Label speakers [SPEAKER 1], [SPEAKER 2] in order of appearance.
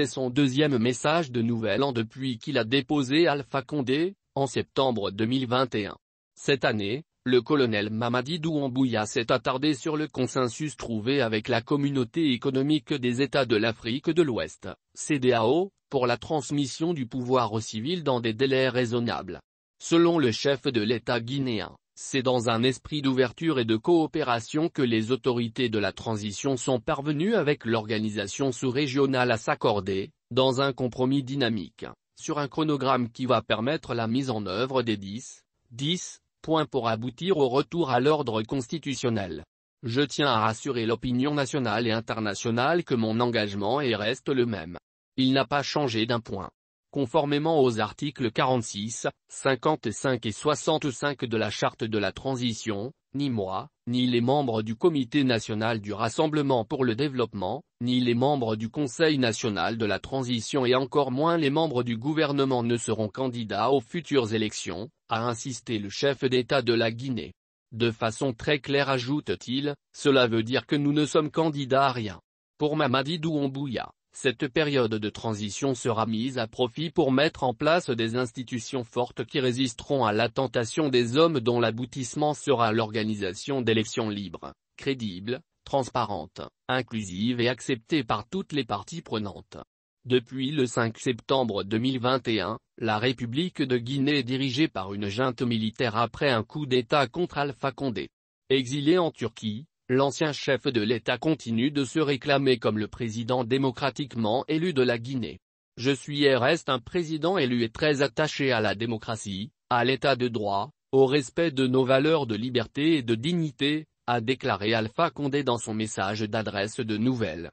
[SPEAKER 1] C'est son deuxième message de nouvel an depuis qu'il a déposé Alpha Condé, en septembre 2021. Cette année, le colonel Mamadi Douambouya s'est attardé sur le consensus trouvé avec la Communauté économique des États de l'Afrique de l'Ouest, CDAO, pour la transmission du pouvoir au civil dans des délais raisonnables. Selon le chef de l'État guinéen, c'est dans un esprit d'ouverture et de coopération que les autorités de la transition sont parvenues avec l'organisation sous-régionale à s'accorder, dans un compromis dynamique, sur un chronogramme qui va permettre la mise en œuvre des 10, 10 points pour aboutir au retour à l'ordre constitutionnel. Je tiens à rassurer l'opinion nationale et internationale que mon engagement est reste le même. Il n'a pas changé d'un point conformément aux articles 46, 55 et 65 de la Charte de la Transition, ni moi, ni les membres du Comité national du Rassemblement pour le développement, ni les membres du Conseil national de la transition et encore moins les membres du gouvernement ne seront candidats aux futures élections, a insisté le chef d'État de la Guinée. De façon très claire ajoute-t-il, cela veut dire que nous ne sommes candidats à rien. Pour Mamadi Doumbouya. Cette période de transition sera mise à profit pour mettre en place des institutions fortes qui résisteront à la tentation des hommes dont l'aboutissement sera l'organisation d'élections libres, crédibles, transparentes, inclusives et acceptées par toutes les parties prenantes. Depuis le 5 septembre 2021, la République de Guinée est dirigée par une junte militaire après un coup d'État contre Alpha Condé. Exilé en Turquie, L'ancien chef de l'État continue de se réclamer comme le président démocratiquement élu de la Guinée. Je suis et reste un président élu et très attaché à la démocratie, à l'état de droit, au respect de nos valeurs de liberté et de dignité, a déclaré Alpha Condé dans son message d'adresse de nouvelles.